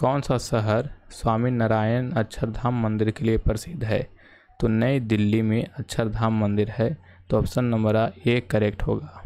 कौन सा शहर स्वामी नारायण अक्षरधाम मंदिर के लिए प्रसिद्ध है तो नई दिल्ली में अक्षरधाम मंदिर है तो ऑप्शन नंबर ए करेक्ट होगा